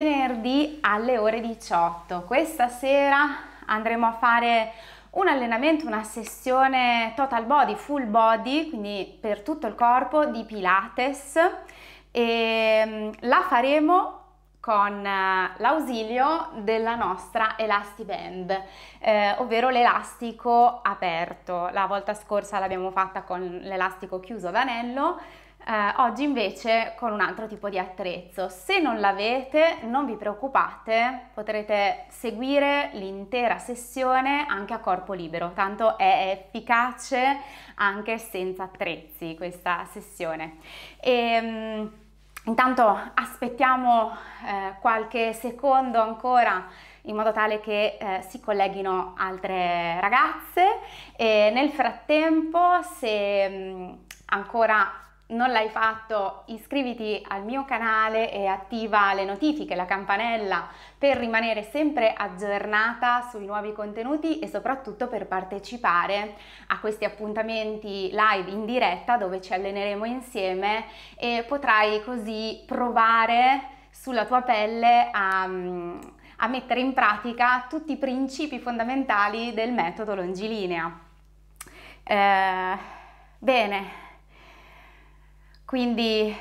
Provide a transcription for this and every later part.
venerdì alle ore 18. Questa sera andremo a fare un allenamento, una sessione total body, full body, quindi per tutto il corpo di Pilates e ehm, la faremo con eh, l'ausilio della nostra Elastiband, eh, ovvero l'elastico aperto. La volta scorsa l'abbiamo fatta con l'elastico chiuso ad anello, eh, oggi invece con un altro tipo di attrezzo. Se non l'avete non vi preoccupate, potrete seguire l'intera sessione anche a corpo libero, tanto è efficace anche senza attrezzi questa sessione. E, ehm, intanto aspettiamo eh, qualche secondo ancora in modo tale che eh, si colleghino altre ragazze e nel frattempo se mh, mm, ancora non l'hai fatto, iscriviti al mio canale e attiva le notifiche, la campanella per rimanere sempre aggiornata sui nuovi contenuti e soprattutto per partecipare a questi appuntamenti live in diretta dove ci alleneremo insieme e potrai così provare sulla tua pelle a, a mettere in pratica tutti i principi fondamentali del metodo longilinea. Eh, bene quindi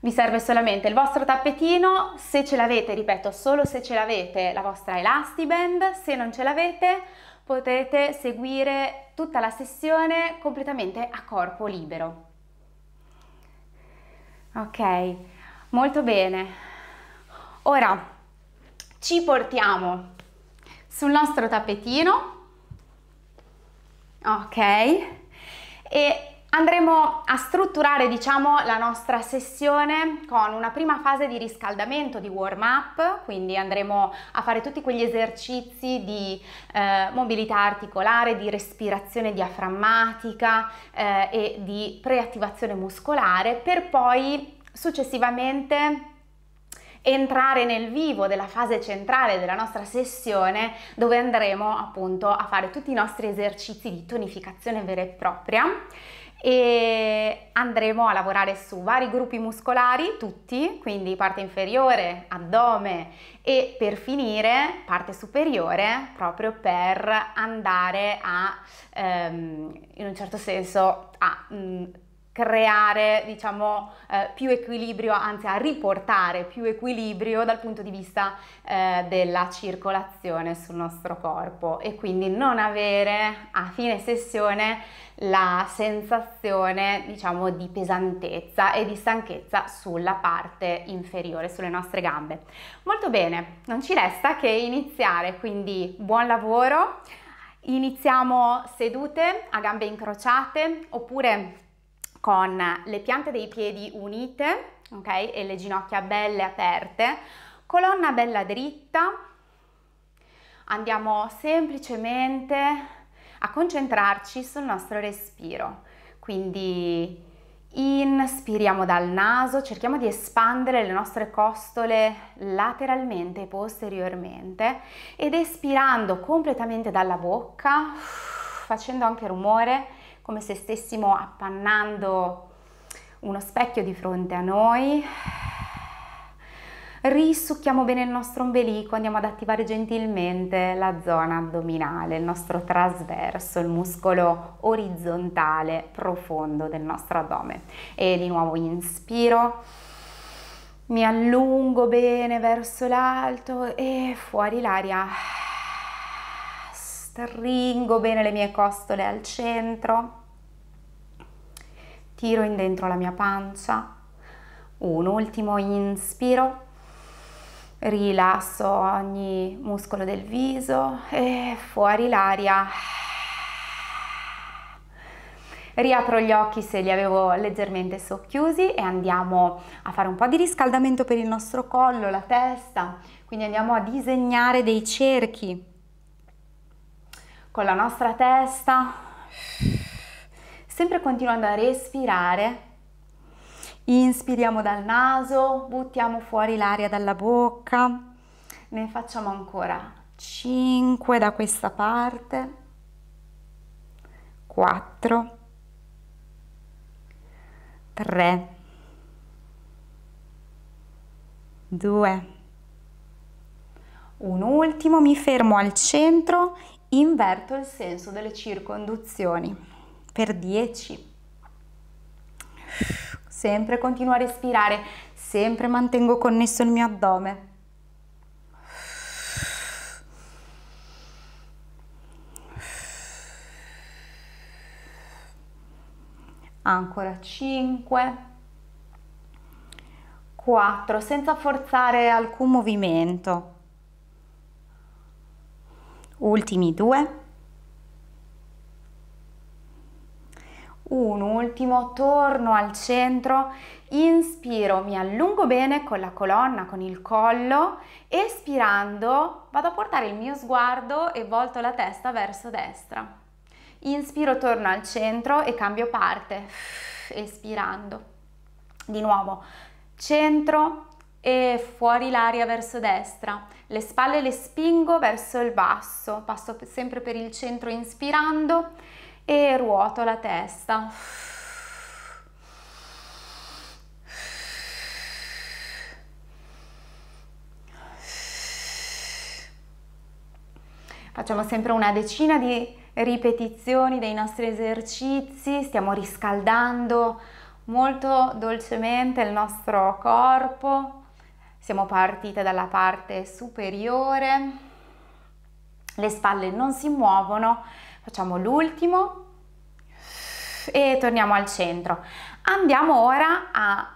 vi serve solamente il vostro tappetino, se ce l'avete, ripeto, solo se ce l'avete la vostra Elastiband, se non ce l'avete potete seguire tutta la sessione completamente a corpo libero. Ok, molto bene. Ora ci portiamo sul nostro tappetino, ok, e Andremo a strutturare diciamo, la nostra sessione con una prima fase di riscaldamento, di warm up, quindi andremo a fare tutti quegli esercizi di eh, mobilità articolare, di respirazione diaframmatica eh, e di preattivazione muscolare per poi successivamente entrare nel vivo della fase centrale della nostra sessione dove andremo appunto a fare tutti i nostri esercizi di tonificazione vera e propria e andremo a lavorare su vari gruppi muscolari, tutti, quindi parte inferiore, addome e per finire parte superiore, proprio per andare a, ehm, in un certo senso, a... Mh, mm, creare diciamo eh, più equilibrio, anzi a riportare più equilibrio dal punto di vista eh, della circolazione sul nostro corpo e quindi non avere a fine sessione la sensazione diciamo di pesantezza e di stanchezza sulla parte inferiore, sulle nostre gambe. Molto bene, non ci resta che iniziare, quindi buon lavoro. Iniziamo sedute a gambe incrociate oppure con le piante dei piedi unite okay, e le ginocchia belle aperte, colonna bella dritta, andiamo semplicemente a concentrarci sul nostro respiro, quindi inspiriamo dal naso, cerchiamo di espandere le nostre costole lateralmente e posteriormente ed espirando completamente dalla bocca, facendo anche rumore, come se stessimo appannando uno specchio di fronte a noi. Risucchiamo bene il nostro ombelico, andiamo ad attivare gentilmente la zona addominale, il nostro trasverso, il muscolo orizzontale profondo del nostro addome. E di nuovo inspiro, mi allungo bene verso l'alto e fuori l'aria. Stringo bene le mie costole al centro tiro in dentro la mia pancia, un ultimo inspiro, rilasso ogni muscolo del viso e fuori l'aria. Riapro gli occhi se li avevo leggermente socchiusi e andiamo a fare un po' di riscaldamento per il nostro collo, la testa, quindi andiamo a disegnare dei cerchi con la nostra testa sempre continuando a respirare. Inspiriamo dal naso, buttiamo fuori l'aria dalla bocca, ne facciamo ancora 5 da questa parte, 4, 3, 2, un ultimo, mi fermo al centro, inverto il senso delle circonduzioni per 10. Sempre continuo a respirare, sempre mantengo connesso il mio addome. Ancora 5, 4, senza forzare alcun movimento. Ultimi due. un ultimo, torno al centro, inspiro, mi allungo bene con la colonna, con il collo, espirando vado a portare il mio sguardo e volto la testa verso destra. Inspiro, torno al centro e cambio parte, espirando. Di nuovo, centro e fuori l'aria verso destra. Le spalle le spingo verso il basso, passo sempre per il centro inspirando e ruoto la testa. Facciamo sempre una decina di ripetizioni dei nostri esercizi, stiamo riscaldando molto dolcemente il nostro corpo. Siamo partite dalla parte superiore, le spalle non si muovono, facciamo l'ultimo e torniamo al centro. Andiamo ora a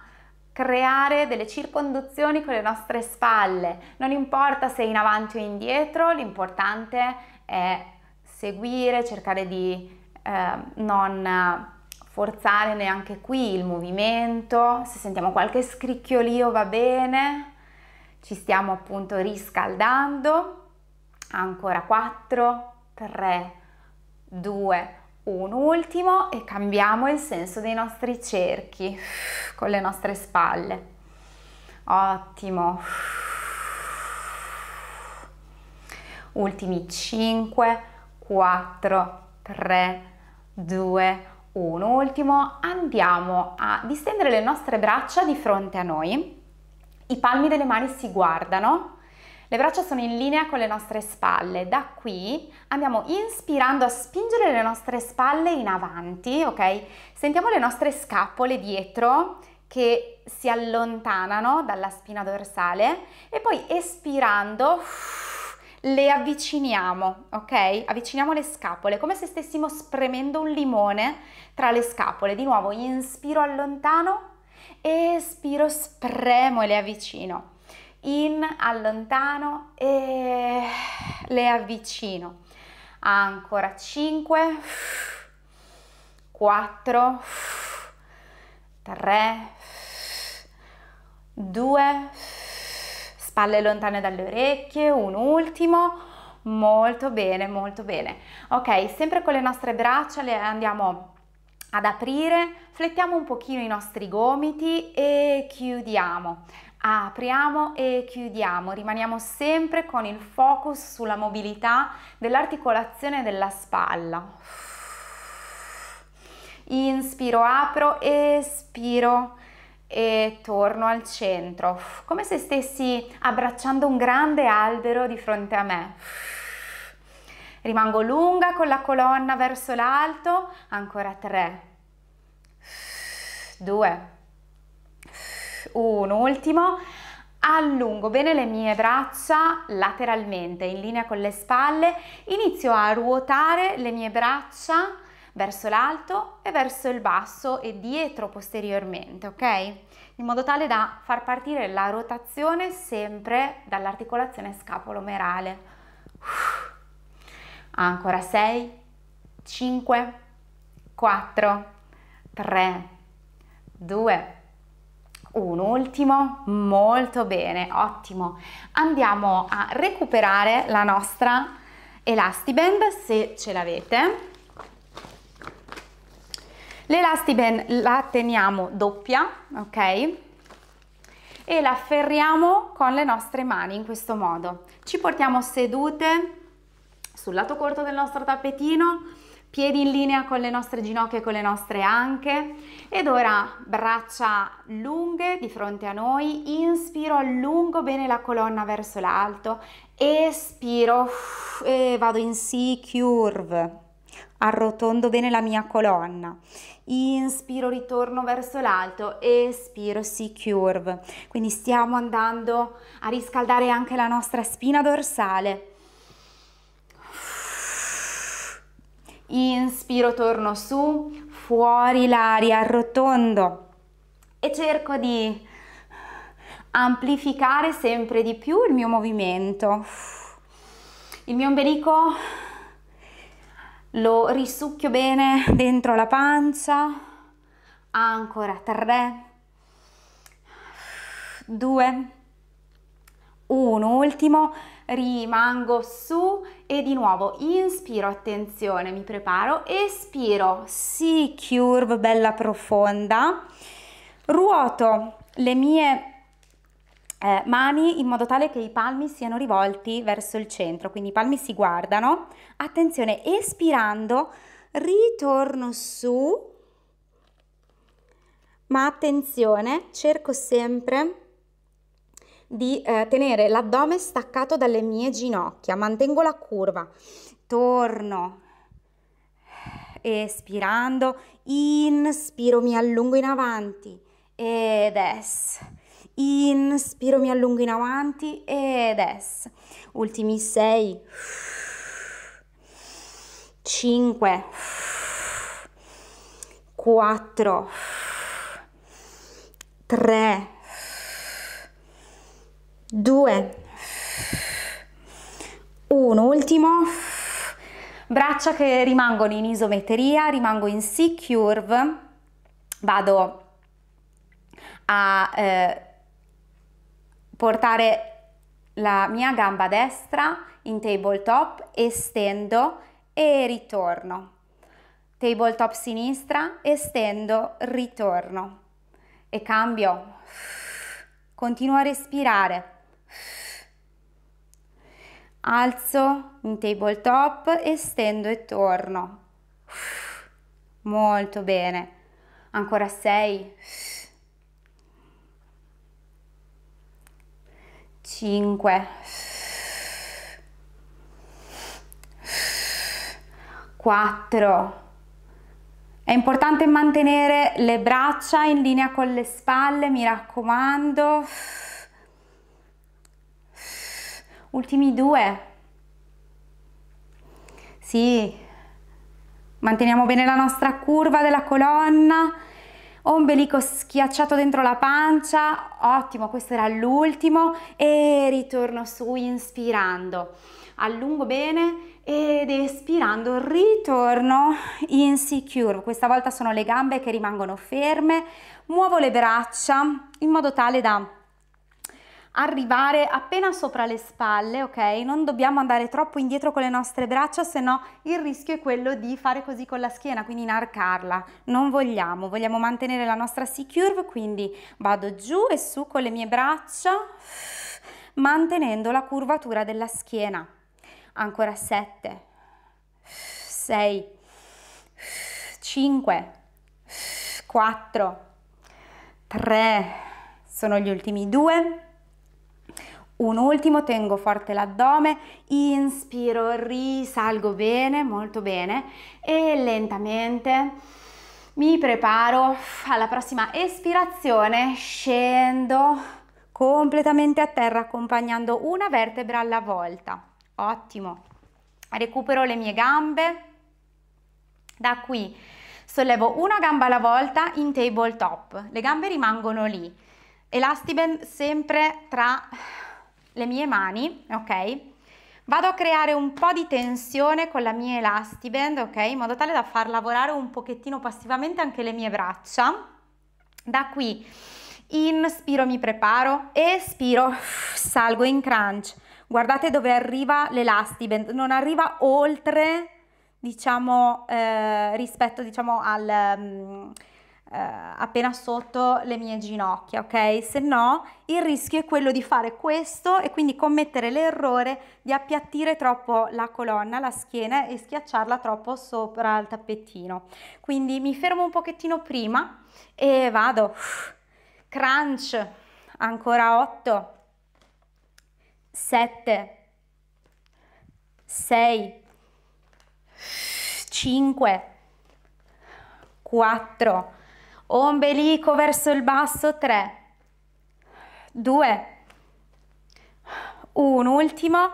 creare delle circonduzioni con le nostre spalle, non importa se in avanti o indietro, l'importante è seguire, cercare di eh, non forzare neanche qui il movimento, se sentiamo qualche scricchiolio va bene, ci stiamo appunto riscaldando, ancora 4, 3, 2, un ultimo e cambiamo il senso dei nostri cerchi con le nostre spalle. Ottimo. Ultimi 5, 4, 3, 2, 1. Ultimo, andiamo a distendere le nostre braccia di fronte a noi. I palmi delle mani si guardano le braccia sono in linea con le nostre spalle, da qui andiamo inspirando a spingere le nostre spalle in avanti, ok? Sentiamo le nostre scapole dietro che si allontanano dalla spina dorsale e poi espirando le avviciniamo, ok? Avviciniamo le scapole come se stessimo spremendo un limone tra le scapole. Di nuovo inspiro allontano, espiro, spremo e le avvicino in, allontano e le avvicino. Ancora 5, 4, 3, 2, spalle lontane dalle orecchie, un ultimo. Molto bene, molto bene. Ok, sempre con le nostre braccia le andiamo ad aprire, flettiamo un pochino i nostri gomiti e chiudiamo apriamo e chiudiamo, rimaniamo sempre con il focus sulla mobilità dell'articolazione della spalla. Inspiro, apro, espiro e torno al centro, come se stessi abbracciando un grande albero di fronte a me. Rimango lunga con la colonna verso l'alto, ancora 3, 2, un ultimo, allungo bene le mie braccia lateralmente in linea con le spalle, inizio a ruotare le mie braccia verso l'alto e verso il basso e dietro posteriormente, ok? In modo tale da far partire la rotazione sempre dall'articolazione scapolomerale. Uff. Ancora 6, 5, 4, 3, 2, un ultimo, molto bene, ottimo. Andiamo a recuperare la nostra elastiband se ce l'avete. L'elastiband la teniamo doppia, ok? E la afferriamo con le nostre mani in questo modo. Ci portiamo sedute sul lato corto del nostro tappetino, piedi in linea con le nostre ginocchia e con le nostre anche. Ed ora braccia lunghe di fronte a noi, inspiro, allungo bene la colonna verso l'alto, espiro e vado in C-curve arrotondo bene la mia colonna. Inspiro, ritorno verso l'alto, espiro, si curve. Quindi stiamo andando a riscaldare anche la nostra spina dorsale. inspiro, torno su, fuori l'aria, arrotondo e cerco di amplificare sempre di più il mio movimento. Il mio ombelico lo risucchio bene dentro la pancia, ancora 3, 2, 1, ultimo, rimango su e di nuovo inspiro, attenzione, mi preparo, espiro, si curve bella profonda, ruoto le mie eh, mani in modo tale che i palmi siano rivolti verso il centro, quindi i palmi si guardano, attenzione, espirando, ritorno su, ma attenzione, cerco sempre di eh, tenere l'addome staccato dalle mie ginocchia, mantengo la curva, torno, espirando, inspiro, mi allungo in avanti ed es. Inspiro, mi allungo in avanti ed es. Ultimi 6, 5, 4, 3, 2, 1, ultimo, braccia che rimangono in isometria, rimango in C-curve, vado a eh, portare la mia gamba destra in tabletop, estendo e ritorno. Tabletop sinistra, estendo, ritorno. E cambio. Continuo a respirare alzo un tabletop e stendo e torno molto bene ancora 6 5 4 è importante mantenere le braccia in linea con le spalle mi raccomando ultimi due sì manteniamo bene la nostra curva della colonna ombelico schiacciato dentro la pancia ottimo questo era l'ultimo e ritorno su inspirando allungo bene ed espirando ritorno in secure, questa volta sono le gambe che rimangono ferme muovo le braccia in modo tale da arrivare appena sopra le spalle, ok? Non dobbiamo andare troppo indietro con le nostre braccia, se no il rischio è quello di fare così con la schiena, quindi inarcarla. Non vogliamo, vogliamo mantenere la nostra C-curve, quindi vado giù e su con le mie braccia, mantenendo la curvatura della schiena. Ancora 7, 6, 5, 4, 3, sono gli ultimi due, un ultimo, tengo forte l'addome, inspiro, risalgo bene, molto bene e lentamente mi preparo alla prossima espirazione, scendo completamente a terra accompagnando una vertebra alla volta. Ottimo. Recupero le mie gambe. Da qui sollevo una gamba alla volta in tabletop. Le gambe rimangono lì. Elastiben sempre tra le mie mani, ok? Vado a creare un po' di tensione con la mia elastiband, ok? In modo tale da far lavorare un pochettino passivamente anche le mie braccia. Da qui inspiro, mi preparo, espiro, salgo in crunch. Guardate dove arriva l'elastiband, non arriva oltre, diciamo, eh, rispetto diciamo al... Um, eh, appena sotto le mie ginocchia, ok? Se no il rischio è quello di fare questo e quindi commettere l'errore di appiattire troppo la colonna, la schiena e schiacciarla troppo sopra il tappetino. Quindi mi fermo un pochettino prima e vado. Crunch, ancora 8, 7, 6, 5, 4, ombelico verso il basso, 3, 2, 1, ultimo,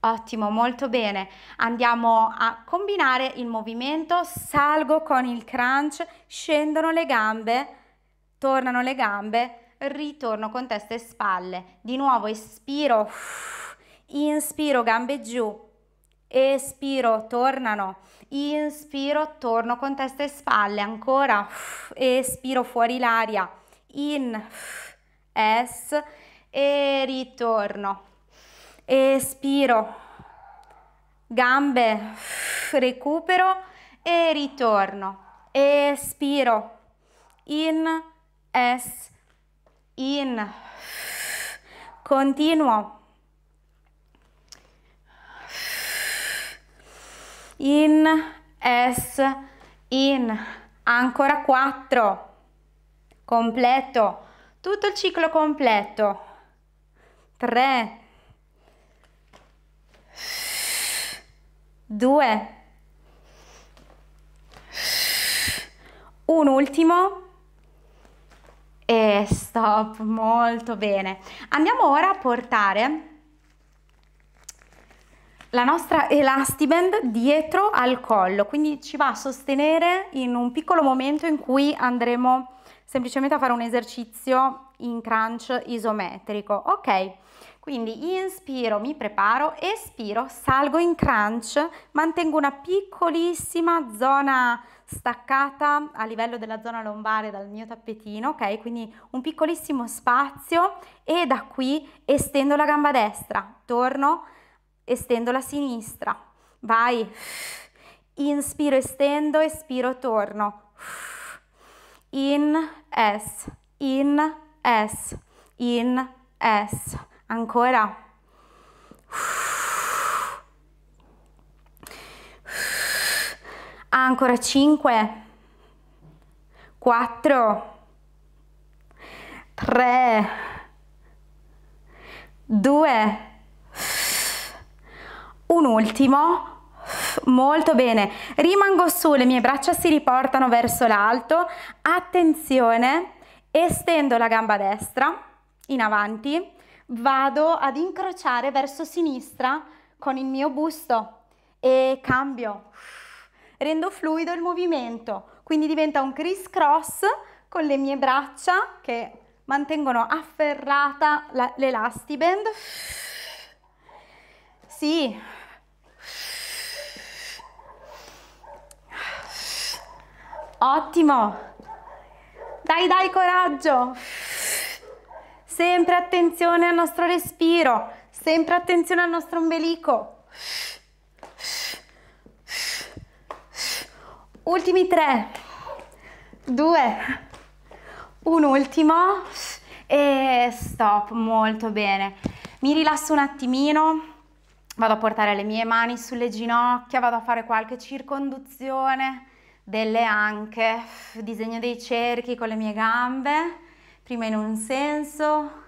ottimo, molto bene. Andiamo a combinare il movimento, salgo con il crunch, scendono le gambe, tornano le gambe, ritorno con testa e spalle. Di nuovo espiro, inspiro, gambe giù, espiro, tornano, inspiro, torno con testa e spalle, ancora, espiro fuori l'aria, in, es, e ritorno, espiro, gambe, recupero e ritorno, espiro, in, es, in, continuo, in, es, in, ancora 4, completo, tutto il ciclo completo, 3, 2, un ultimo e stop, molto bene. Andiamo ora a portare la nostra elastiband dietro al collo, quindi ci va a sostenere in un piccolo momento in cui andremo semplicemente a fare un esercizio in crunch isometrico. Ok, quindi inspiro, mi preparo, espiro, salgo in crunch, mantengo una piccolissima zona staccata a livello della zona lombare dal mio tappetino, ok? Quindi un piccolissimo spazio e da qui estendo la gamba destra, torno estendo la sinistra, vai, inspiro, estendo, espiro, torno, in, es, in, es, in, es, ancora, ancora 5, 4, 3, 2, un ultimo molto bene rimango su le mie braccia si riportano verso l'alto attenzione estendo la gamba destra in avanti vado ad incrociare verso sinistra con il mio busto e cambio rendo fluido il movimento quindi diventa un criss cross con le mie braccia che mantengono afferrata la, l'elastiband sì Ottimo. Dai, dai, coraggio. Sempre attenzione al nostro respiro, sempre attenzione al nostro ombelico. Ultimi tre, due, un ultimo e stop, molto bene. Mi rilasso un attimino, vado a portare le mie mani sulle ginocchia, vado a fare qualche circonduzione delle anche, disegno dei cerchi con le mie gambe, prima in un senso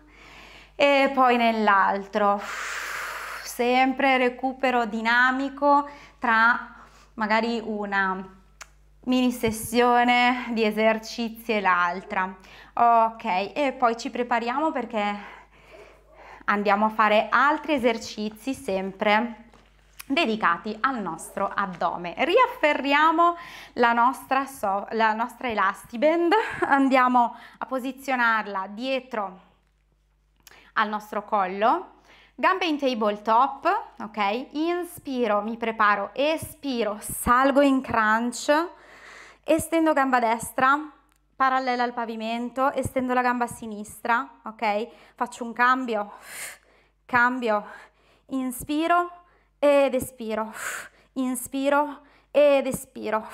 e poi nell'altro, sempre recupero dinamico tra magari una mini sessione di esercizi e l'altra. Ok, e poi ci prepariamo perché andiamo a fare altri esercizi sempre dedicati al nostro addome. Riafferriamo la nostra, so, la nostra elastiband, andiamo a posizionarla dietro al nostro collo, gambe in tabletop, ok? Inspiro, mi preparo, espiro, salgo in crunch, estendo gamba destra, parallela al pavimento, estendo la gamba sinistra, ok? Faccio un cambio, cambio, inspiro, ed espiro, inspiro ed espiro,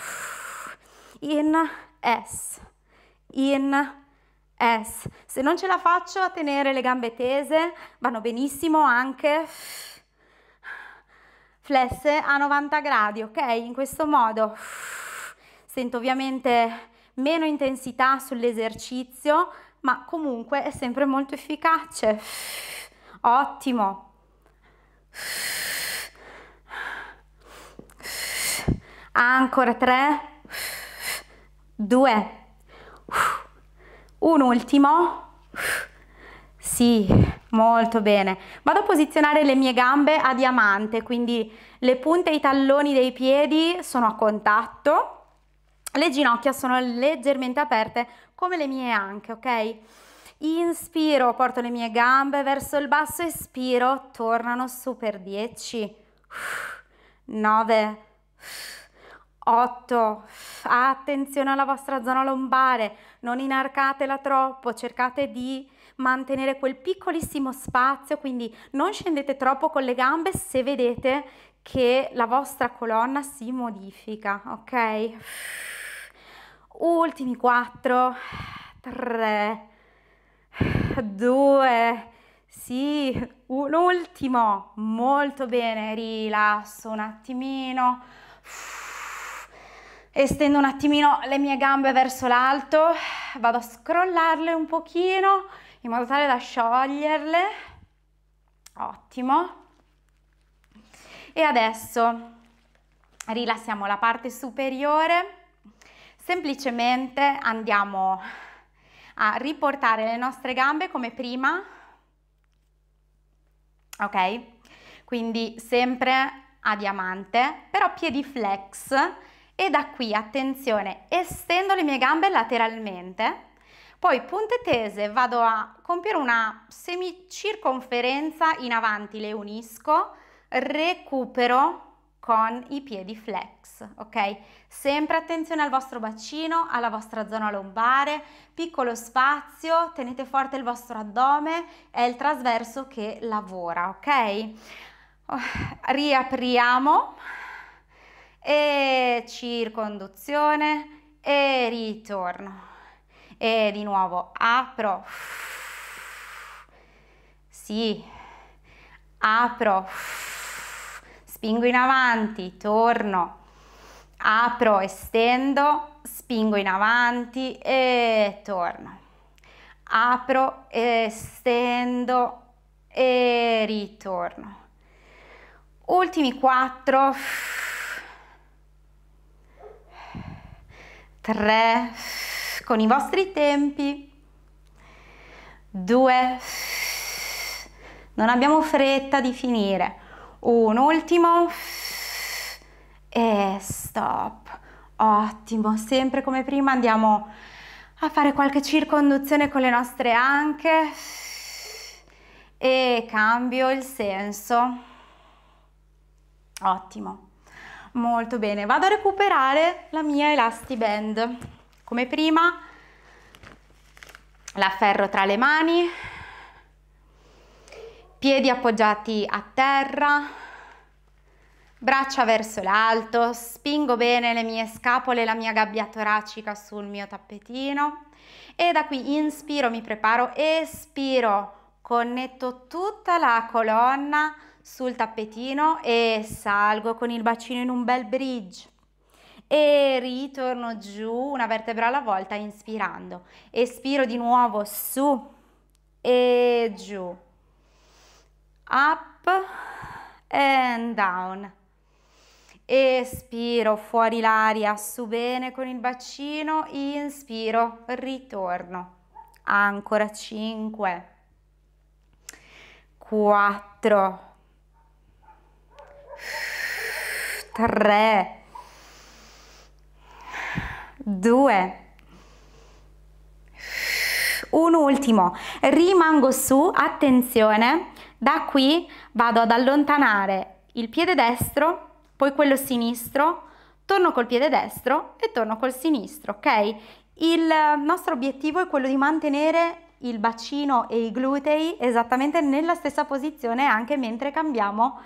in, es, in, es. Se non ce la faccio a tenere le gambe tese, vanno benissimo anche flesse a 90 gradi, ok? In questo modo sento ovviamente meno intensità sull'esercizio, ma comunque è sempre molto efficace. Ottimo. ancora 3, 2, un ultimo, sì, molto bene. Vado a posizionare le mie gambe a diamante, quindi le punte e i talloni dei piedi sono a contatto, le ginocchia sono leggermente aperte come le mie anche, ok? Inspiro, porto le mie gambe verso il basso, espiro, tornano su per 10, 9, 10. 8. Attenzione alla vostra zona lombare, non inarcatela troppo, cercate di mantenere quel piccolissimo spazio, quindi non scendete troppo con le gambe se vedete che la vostra colonna si modifica, ok? Ultimi 4, 3, 2, sì, un ultimo, molto bene, rilasso un attimino estendo un attimino le mie gambe verso l'alto, vado a scrollarle un pochino in modo tale da scioglierle, ottimo. E adesso rilassiamo la parte superiore, semplicemente andiamo a riportare le nostre gambe come prima, ok? Quindi sempre a diamante, però piedi flex, e da qui, attenzione, estendo le mie gambe lateralmente, poi punte tese vado a compiere una semicirconferenza in avanti, le unisco, recupero con i piedi flex, ok? Sempre attenzione al vostro bacino, alla vostra zona lombare, piccolo spazio, tenete forte il vostro addome, è il trasverso che lavora, ok? Oh, riapriamo e circonduzione e ritorno e di nuovo apro sì apro spingo in avanti torno apro estendo spingo in avanti e torno apro estendo e ritorno ultimi quattro 3 con i vostri tempi, 2 non abbiamo fretta di finire, un ultimo e stop, ottimo, sempre come prima andiamo a fare qualche circonduzione con le nostre anche e cambio il senso, ottimo molto bene vado a recuperare la mia elastiband come prima la ferro tra le mani piedi appoggiati a terra braccia verso l'alto spingo bene le mie scapole e la mia gabbia toracica sul mio tappetino e da qui inspiro mi preparo espiro connetto tutta la colonna sul tappetino e salgo con il bacino in un bel bridge e ritorno giù una vertebra alla volta inspirando. Espiro di nuovo su e giù. Up and down. Espiro fuori l'aria, su bene con il bacino, inspiro, ritorno. Ancora 5 4 3, 2, un ultimo, rimango su, attenzione, da qui vado ad allontanare il piede destro, poi quello sinistro, torno col piede destro e torno col sinistro, ok? Il nostro obiettivo è quello di mantenere il bacino e i glutei esattamente nella stessa posizione anche mentre cambiamo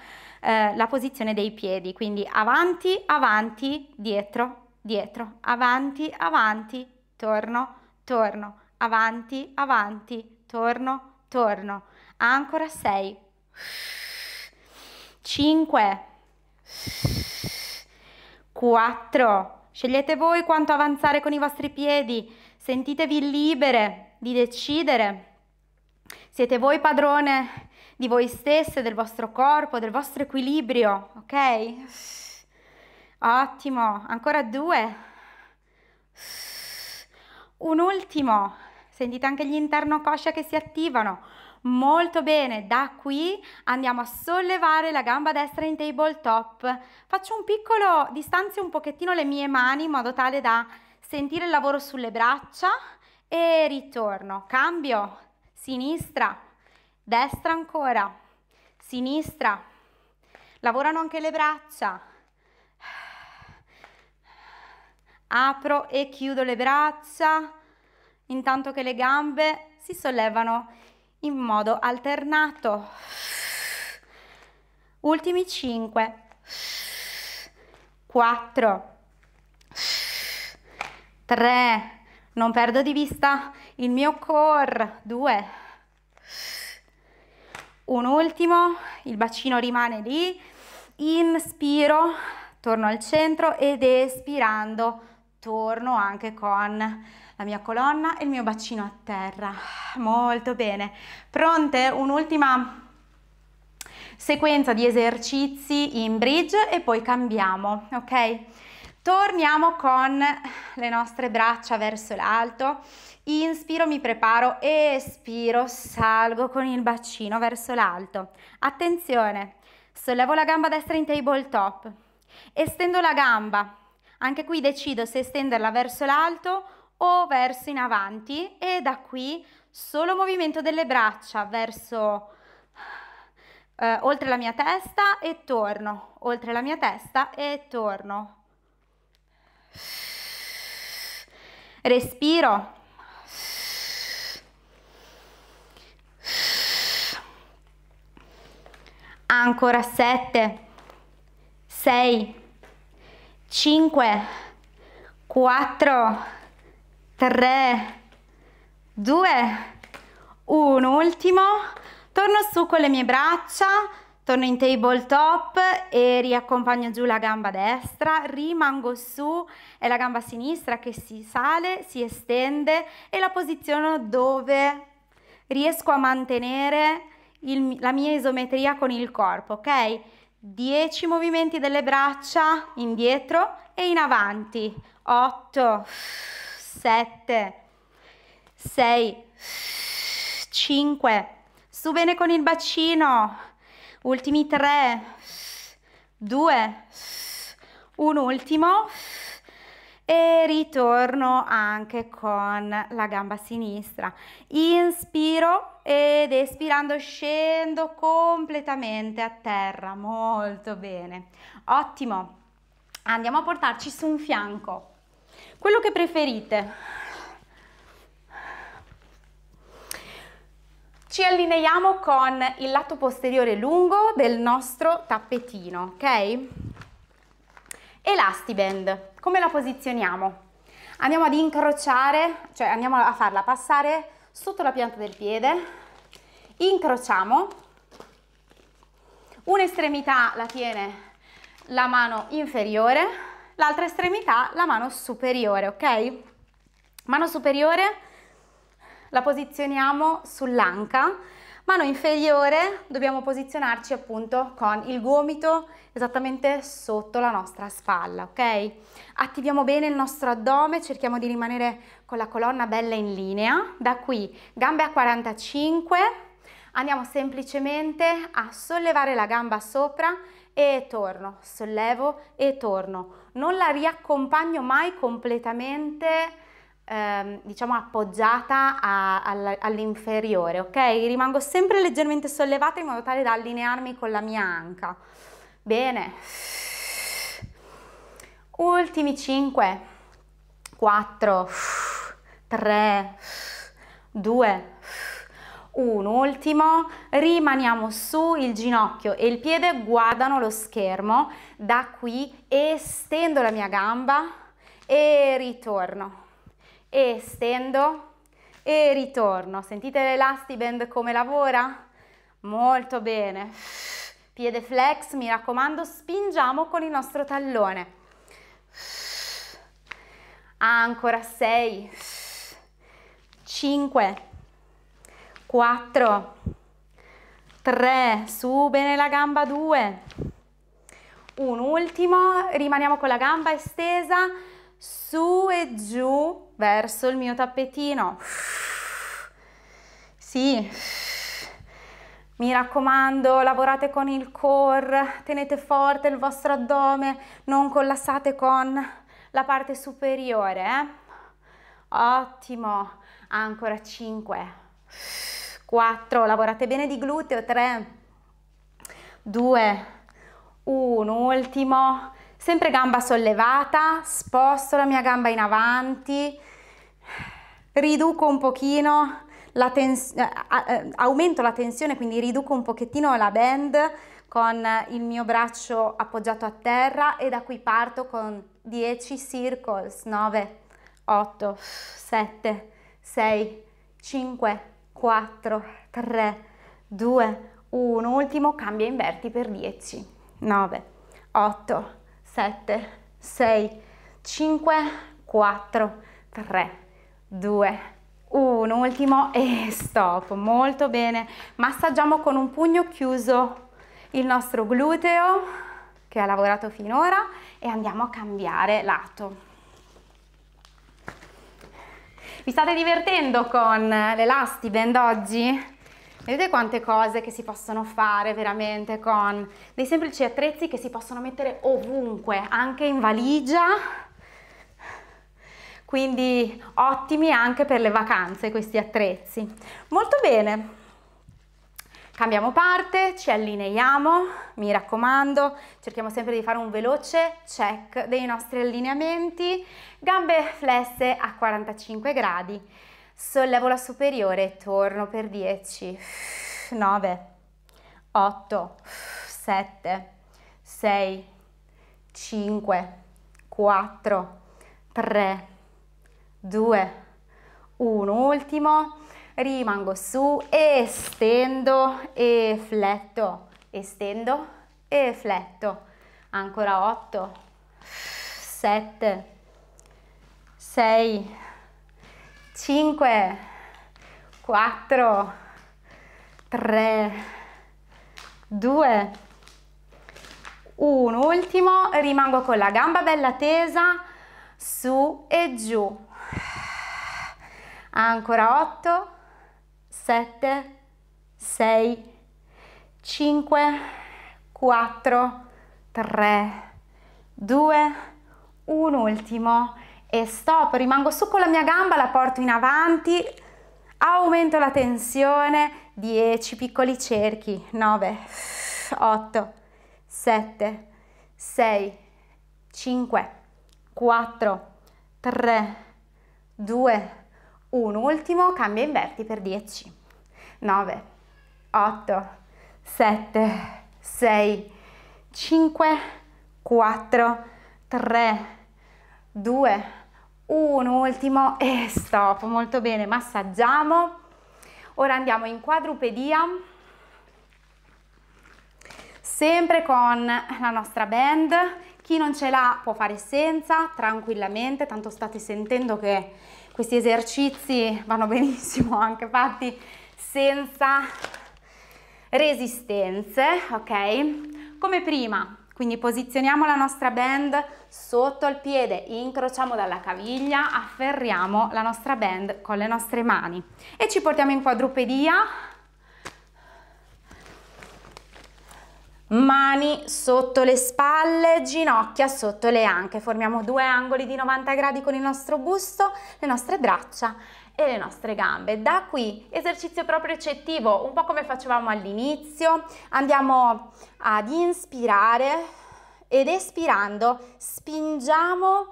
eh, la posizione dei piedi, quindi avanti, avanti, dietro, dietro, avanti, avanti, torno, torno, avanti, avanti, torno, torno. Ancora 6, 5, 4. Scegliete voi quanto avanzare con i vostri piedi, sentitevi libere di decidere. Siete voi padrone di voi stesse, del vostro corpo, del vostro equilibrio, ok? Ottimo, ancora due. Un ultimo, sentite anche gli interno coscia che si attivano. Molto bene, da qui andiamo a sollevare la gamba destra in tabletop. Faccio un piccolo, distanzio un pochettino le mie mani in modo tale da sentire il lavoro sulle braccia e ritorno. Cambio, sinistra, destra ancora, sinistra, lavorano anche le braccia, apro e chiudo le braccia, intanto che le gambe si sollevano in modo alternato. Ultimi 5, 4, 3, non perdo di vista il mio core, 2, 3, un ultimo, il bacino rimane lì, inspiro, torno al centro ed espirando torno anche con la mia colonna e il mio bacino a terra. Molto bene. Pronte? Un'ultima sequenza di esercizi in bridge e poi cambiamo, ok? Torniamo con le nostre braccia verso l'alto, inspiro, mi preparo, espiro, salgo con il bacino verso l'alto. Attenzione, sollevo la gamba destra in tabletop, estendo la gamba, anche qui decido se estenderla verso l'alto o verso in avanti e da qui solo movimento delle braccia verso eh, oltre la mia testa e torno, oltre la mia testa e torno respiro, ancora 7, 6, 5, 4, 3, 2, 1, ultimo, torno su con le mie braccia, torno in tabletop e riaccompagno giù la gamba destra, rimango su, è la gamba sinistra che si sale, si estende e la posiziono dove riesco a mantenere il, la mia isometria con il corpo, ok? 10 movimenti delle braccia indietro e in avanti, 8, 7, 6, 5, su bene con il bacino, ultimi 3, 2, un ultimo e ritorno anche con la gamba sinistra. Inspiro ed espirando scendo completamente a terra, molto bene. Ottimo, andiamo a portarci su un fianco, quello che preferite Ci allineiamo con il lato posteriore lungo del nostro tappetino, ok? E l'astiband, come la posizioniamo? Andiamo ad incrociare, cioè andiamo a farla passare sotto la pianta del piede, incrociamo, un'estremità la tiene la mano inferiore, l'altra estremità la mano superiore, ok? Mano superiore la posizioniamo sull'anca, mano inferiore dobbiamo posizionarci appunto con il gomito esattamente sotto la nostra spalla, ok? Attiviamo bene il nostro addome, cerchiamo di rimanere con la colonna bella in linea, da qui gambe a 45, andiamo semplicemente a sollevare la gamba sopra e torno, sollevo e torno, non la riaccompagno mai completamente ehm, diciamo appoggiata all'inferiore, ok? Rimango sempre leggermente sollevata in modo tale da allinearmi con la mia anca. Bene. Ultimi 5, 4, 3, 2, 1. Ultimo, rimaniamo su, il ginocchio e il piede guardano lo schermo. Da qui estendo la mia gamba e ritorno estendo e ritorno. Sentite l'elastiband come lavora? Molto bene. Piede flex, mi raccomando, spingiamo con il nostro tallone. Ancora 6, 5, 4, 3, su bene la gamba 2. Un ultimo, rimaniamo con la gamba estesa su e giù verso il mio tappetino. Sì. Mi raccomando, lavorate con il core, tenete forte il vostro addome, non collassate con la parte superiore. Eh? Ottimo. Ancora 5. 4, lavorate bene di gluteo, 3, 2, 1, ultimo, sempre gamba sollevata, sposto la mia gamba in avanti, riduco un pochino, la tens- eh, eh, aumento la tensione, quindi riduco un pochettino la band con il mio braccio appoggiato a terra e da qui parto con 10 circles, 9, 8, 7, 6, 5, 4, 3, 2, 1, ultimo, cambia inverti per 10, 9, 8, 7, 6, 5, 4, 3, 2, 1. Ultimo e stop. Molto bene. Massaggiamo con un pugno chiuso il nostro gluteo che ha lavorato finora e andiamo a cambiare lato. Vi state divertendo con l'elastiband oggi? Vedete quante cose che si possono fare veramente con dei semplici attrezzi che si possono mettere ovunque, anche in valigia. Quindi ottimi anche per le vacanze questi attrezzi. Molto bene. Cambiamo parte, ci allineiamo, mi raccomando, cerchiamo sempre di fare un veloce check dei nostri allineamenti, gambe flesse a 45 gradi sollevo la superiore, torno per 10, 9, 8, 7, 6, 5, 4, 3, 2, 1, ultimo, rimango su, estendo e fletto, estendo e fletto, ancora 8, 7, 6, 5, 4, 3, 2, 1. Ultimo, rimango con la gamba bella tesa, su e giù. Ancora 8, 7, 6, 5, 4, 3, 2, 1. Ultimo e stop, rimango su con la mia gamba, la porto in avanti, aumento la tensione, 10 piccoli cerchi, 9, 8, 7, 6, 5, 4, 3, 2, 1, ultimo, cambia inverti per 10, 9, 8, 7, 6, 5, 4, 3, 2, un ultimo e stop, molto bene, massaggiamo. Ora andiamo in quadrupedia, sempre con la nostra band. Chi non ce l'ha può fare senza, tranquillamente, tanto state sentendo che questi esercizi vanno benissimo anche fatti senza resistenze, ok? Come prima quindi posizioniamo la nostra band sotto il piede, incrociamo dalla caviglia, afferriamo la nostra band con le nostre mani e ci portiamo in quadrupedia mani sotto le spalle, ginocchia sotto le anche. Formiamo due angoli di 90 gradi con il nostro busto, le nostre braccia e le nostre gambe. Da qui esercizio proprio recettivo, un po' come facevamo all'inizio, andiamo ad inspirare ed espirando spingiamo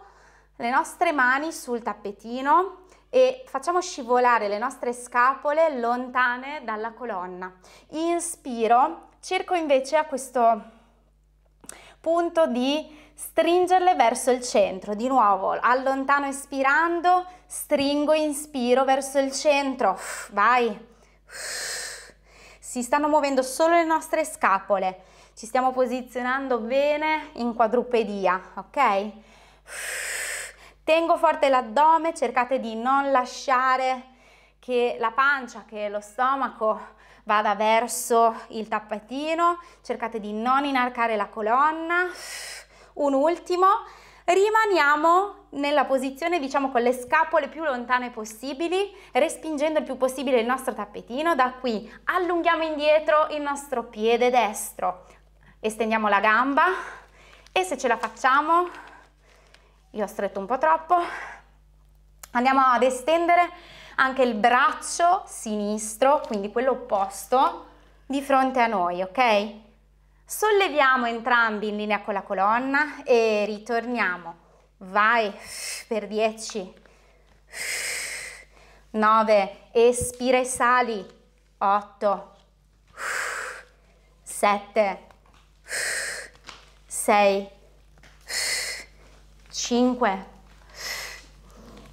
le nostre mani sul tappetino e facciamo scivolare le nostre scapole lontane dalla colonna. Inspiro cerco invece a questo punto di stringerle verso il centro, di nuovo allontano espirando, stringo, inspiro verso il centro, vai, si stanno muovendo solo le nostre scapole, ci stiamo posizionando bene in quadrupedia, ok? Tengo forte l'addome, cercate di non lasciare che la pancia, che lo stomaco vada verso il tappetino, cercate di non inarcare la colonna, un ultimo, rimaniamo nella posizione diciamo con le scapole più lontane possibili respingendo il più possibile il nostro tappetino da qui allunghiamo indietro il nostro piede destro estendiamo la gamba e se ce la facciamo io ho stretto un po' troppo andiamo ad estendere anche il braccio sinistro, quindi quello opposto, di fronte a noi, ok? Solleviamo entrambi in linea con la colonna e ritorniamo. Vai per 10, 9, espira e sali, 8, 7, 6, 5,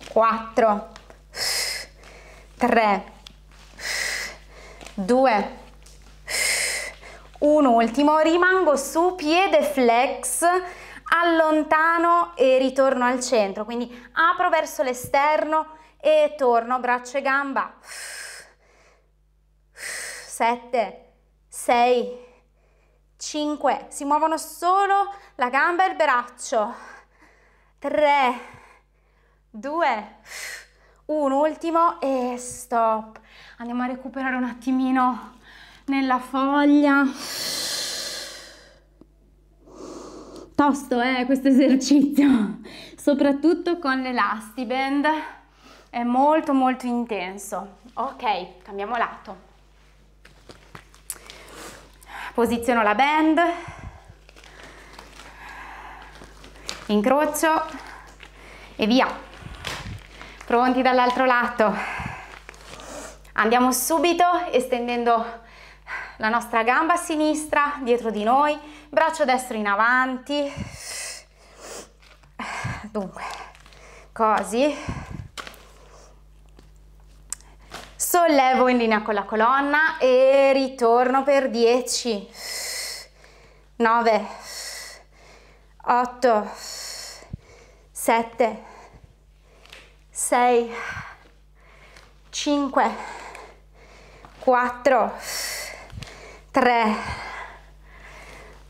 4, 3, 2, 1 ultimo, rimango su, piede flex, allontano e ritorno al centro, quindi apro verso l'esterno e torno, braccio e gamba, 7, 6, 5, si muovono solo la gamba e il braccio, 3, 2, un ultimo e stop. Andiamo a recuperare un attimino nella foglia. Tosto è eh, questo esercizio, soprattutto con l'elastiband, è molto molto intenso. Ok, cambiamo lato. Posiziono la band, incrocio e via. Pronti dall'altro lato. Andiamo subito estendendo la nostra gamba sinistra dietro di noi, braccio destro in avanti. Dunque, così. Sollevo in linea con la colonna e ritorno per 10, 9, 8, 7, 6, 5, 4, 3.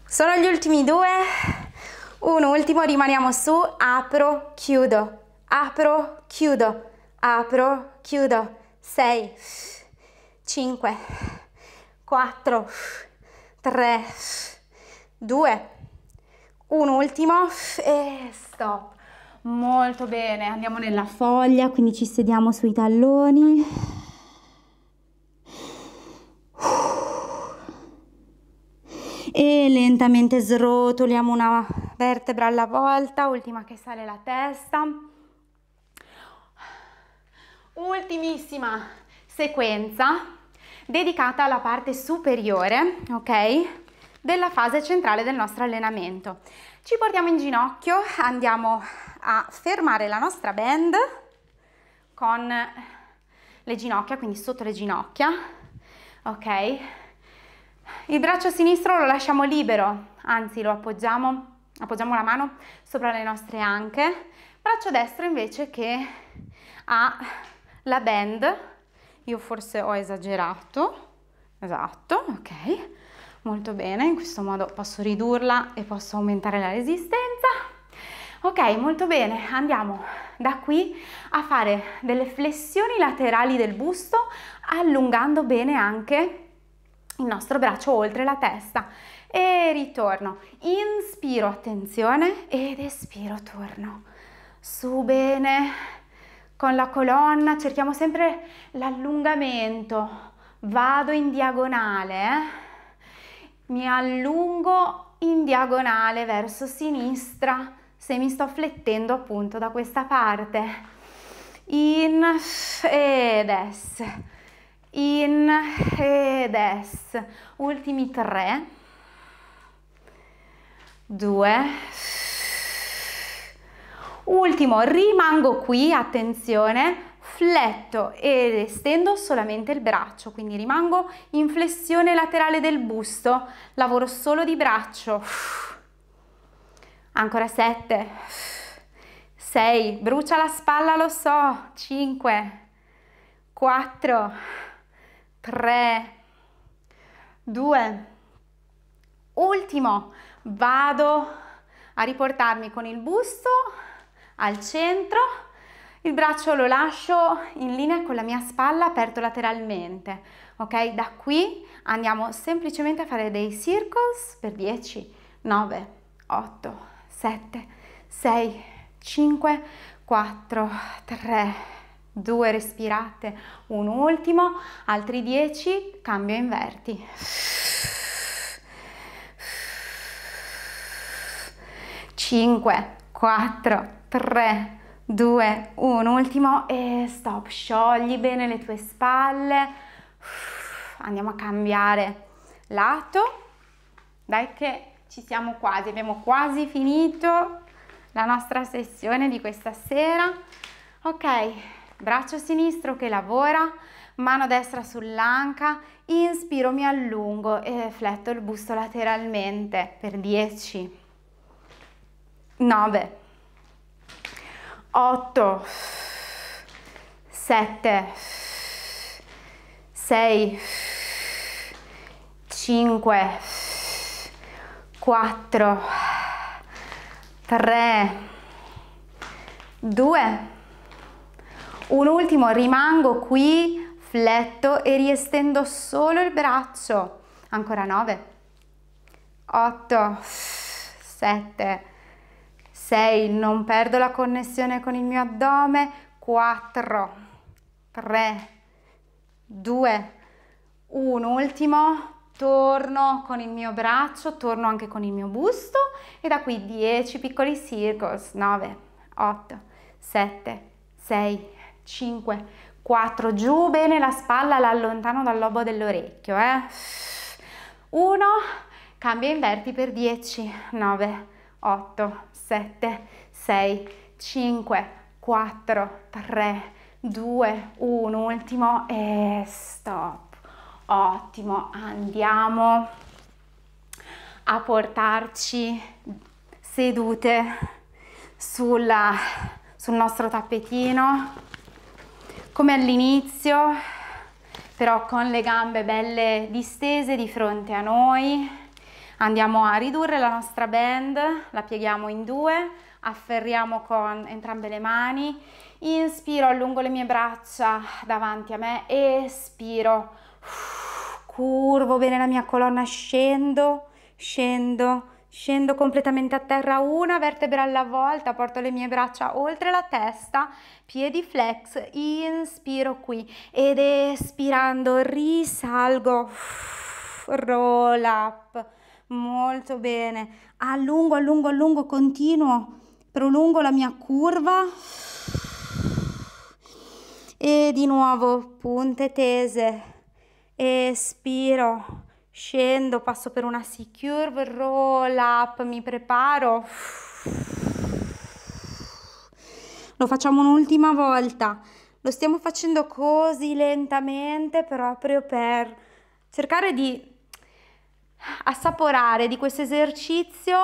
Sono gli ultimi due, un ultimo, rimaniamo su, apro, chiudo, apro, chiudo, apro, chiudo, 6, 5, 4, 3, 2, un ultimo e stop. Molto bene, andiamo nella foglia, quindi ci sediamo sui talloni. E lentamente srotoliamo una vertebra alla volta, ultima che sale la testa. Ultimissima sequenza dedicata alla parte superiore, ok? Della fase centrale del nostro allenamento. Ci portiamo in ginocchio, andiamo a fermare la nostra band con le ginocchia, quindi sotto le ginocchia, ok? Il braccio sinistro lo lasciamo libero, anzi lo appoggiamo, appoggiamo la mano sopra le nostre anche, braccio destro invece che ha la band, io forse ho esagerato, esatto, ok? Molto bene, in questo modo posso ridurla e posso aumentare la resistenza. Ok, molto bene, andiamo da qui a fare delle flessioni laterali del busto, allungando bene anche il nostro braccio oltre la testa e ritorno. Inspiro, attenzione, ed espiro, torno. Su bene, con la colonna, cerchiamo sempre l'allungamento. Vado in diagonale, eh? mi allungo in diagonale verso sinistra, se mi sto flettendo appunto da questa parte. In ed es. In ed es. Ultimi tre. Due. Ultimo, rimango qui, attenzione, fletto ed estendo solamente il braccio, quindi rimango in flessione laterale del busto, lavoro solo di braccio ancora 7, 6, brucia la spalla lo so, 5, 4, 3, 2, ultimo, vado a riportarmi con il busto al centro, il braccio lo lascio in linea con la mia spalla aperto lateralmente, ok? Da qui andiamo semplicemente a fare dei circles per 10, 9, 8, 7, 6, 5, 4, 3, 2, respirate, un ultimo, altri 10, cambio inverti. Cinque, quattro, tre, due, un ultimo e stop, sciogli bene le tue spalle, andiamo a cambiare lato, dai che ci siamo quasi, abbiamo quasi finito la nostra sessione di questa sera. Ok, braccio sinistro che lavora, mano destra sull'anca, inspiro, mi allungo e fletto il busto lateralmente per 10, 9, 8, 7, 6, 5, 4, 3, 2, un ultimo, rimango qui, fletto e riestendo solo il braccio, ancora 9, 8, 7, 6, non perdo la connessione con il mio addome, 4, 3, 2, 1, ultimo, torno con il mio braccio, torno anche con il mio busto e da qui 10 piccoli circles, 9, 8, 7, 6, 5, 4, giù bene la spalla, l'allontano dal lobo dell'orecchio, eh? 1, cambia inverti per 10, 9, 8, 7, 6, 5, 4, 3, 2, 1, ultimo e stop. Ottimo, andiamo a portarci sedute sulla, sul nostro tappetino, come all'inizio, però con le gambe belle distese di fronte a noi. Andiamo a ridurre la nostra band, la pieghiamo in due, afferriamo con entrambe le mani, inspiro, allungo le mie braccia davanti a me, espiro, curvo bene la mia colonna, scendo, scendo, scendo completamente a terra, una vertebra alla volta, porto le mie braccia oltre la testa, piedi flex, inspiro qui ed espirando risalgo, roll up, molto bene, allungo, allungo, allungo, continuo, prolungo la mia curva e di nuovo punte tese espiro, scendo, passo per una c roll up, mi preparo. Lo facciamo un'ultima volta. Lo stiamo facendo così lentamente proprio per cercare di assaporare di questo esercizio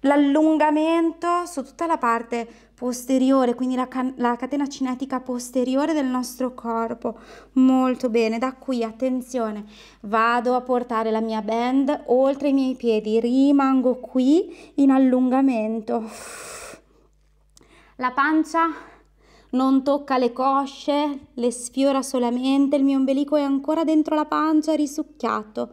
l'allungamento su tutta la parte posteriore, quindi la, la, catena cinetica posteriore del nostro corpo. Molto bene, da qui attenzione, vado a portare la mia band oltre i miei piedi, rimango qui in allungamento. La pancia non tocca le cosce, le sfiora solamente, il mio ombelico è ancora dentro la pancia, risucchiato.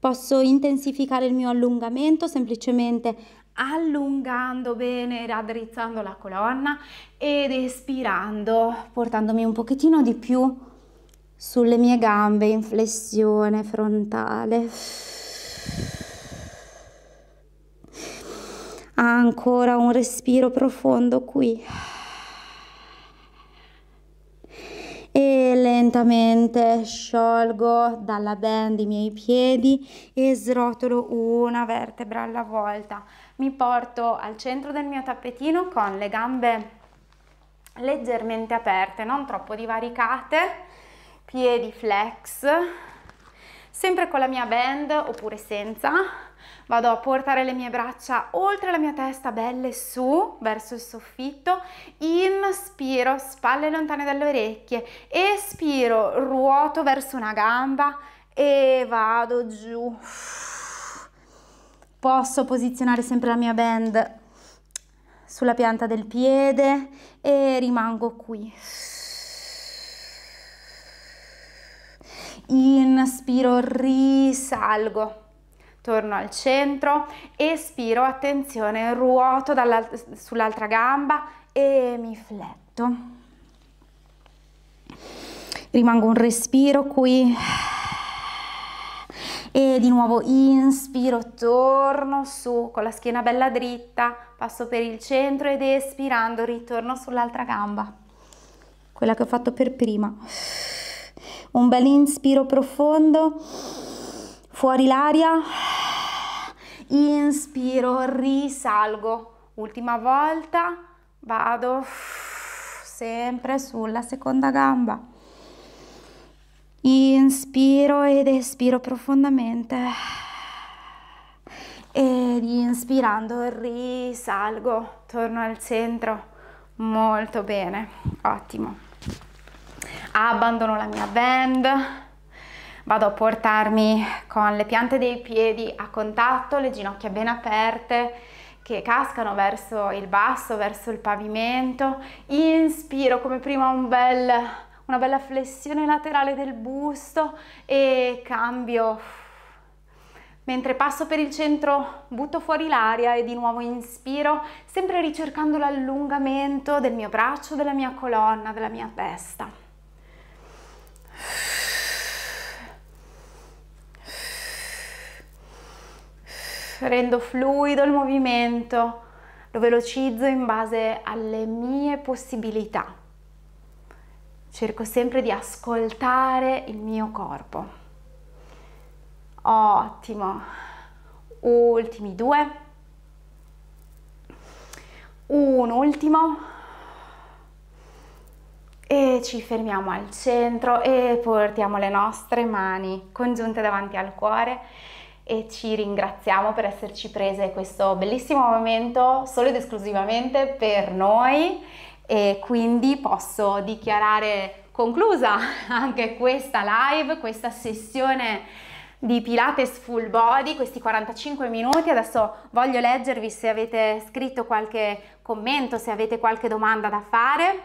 Posso intensificare il mio allungamento semplicemente allungando bene, raddrizzando la colonna ed espirando, portandomi un pochettino di più sulle mie gambe in flessione frontale. Ancora un respiro profondo qui. E lentamente sciolgo dalla band i miei piedi e srotolo una vertebra alla volta mi porto al centro del mio tappetino con le gambe leggermente aperte, non troppo divaricate, piedi flex, sempre con la mia band oppure senza, vado a portare le mie braccia oltre la mia testa, belle su, verso il soffitto, inspiro, spalle lontane dalle orecchie, espiro, ruoto verso una gamba e vado giù posso posizionare sempre la mia band sulla pianta del piede e rimango qui. Inspiro, risalgo, torno al centro, espiro, attenzione, ruoto sull'altra gamba e mi fletto. Rimango un respiro qui e di nuovo inspiro, torno su con la schiena bella dritta, passo per il centro ed espirando ritorno sull'altra gamba, quella che ho fatto per prima. Un bel inspiro profondo, fuori l'aria, inspiro, risalgo, ultima volta, vado sempre sulla seconda gamba Inspiro ed espiro profondamente. Ed inspirando risalgo, torno al centro. Molto bene, ottimo. Abbandono la mia band. Vado a portarmi con le piante dei piedi a contatto, le ginocchia ben aperte che cascano verso il basso, verso il pavimento. Inspiro come prima un bel una bella flessione laterale del busto e cambio. Mentre passo per il centro butto fuori l'aria e di nuovo inspiro, sempre ricercando l'allungamento del mio braccio, della mia colonna, della mia testa. Rendo fluido il movimento, lo velocizzo in base alle mie possibilità cerco sempre di ascoltare il mio corpo. Ottimo. Ultimi due. Un ultimo. E ci fermiamo al centro e portiamo le nostre mani congiunte davanti al cuore e ci ringraziamo per esserci prese questo bellissimo momento solo ed esclusivamente per noi e quindi posso dichiarare conclusa anche questa live, questa sessione di Pilates full body, questi 45 minuti. Adesso voglio leggervi se avete scritto qualche commento, se avete qualche domanda da fare.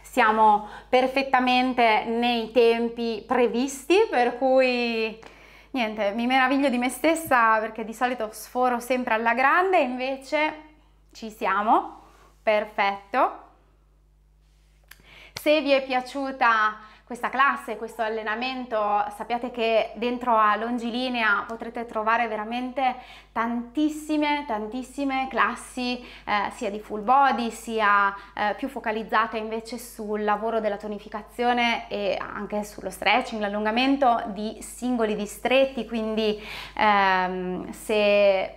Siamo perfettamente nei tempi previsti, per cui niente, mi meraviglio di me stessa perché di solito sforo sempre alla grande, invece ci siamo? Perfetto. Se vi è piaciuta questa classe, questo allenamento, sappiate che dentro a Longilinea potrete trovare veramente tantissime, tantissime classi eh, sia di full body, sia eh, più focalizzate invece sul lavoro della tonificazione e anche sullo stretching, l'allungamento di singoli distretti, quindi ehm, se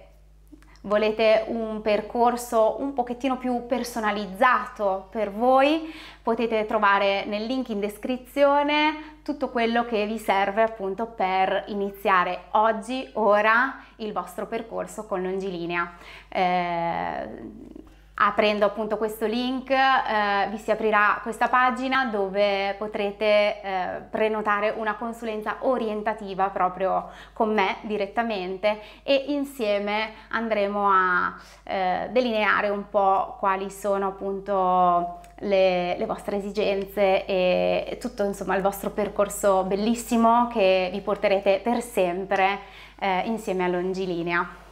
volete un percorso un pochettino più personalizzato per voi, potete trovare nel link in descrizione tutto quello che vi serve appunto per iniziare oggi, ora, il vostro percorso con Longilinea. Eh, aprendo appunto questo link eh, vi si aprirà questa pagina dove potrete eh, prenotare una consulenza orientativa proprio con me direttamente e insieme andremo a eh, delineare un po' quali sono appunto le, le, vostre esigenze e tutto insomma il vostro percorso bellissimo che vi porterete per sempre eh, insieme a Longilinea.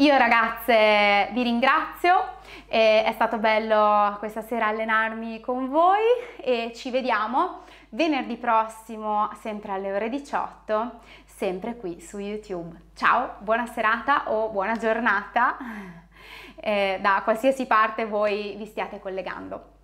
Io ragazze vi ringrazio, è stato bello questa sera allenarmi con voi e ci vediamo venerdì prossimo sempre alle ore 18, sempre qui su YouTube. Ciao, buona serata o buona giornata eh, da qualsiasi parte voi vi stiate collegando.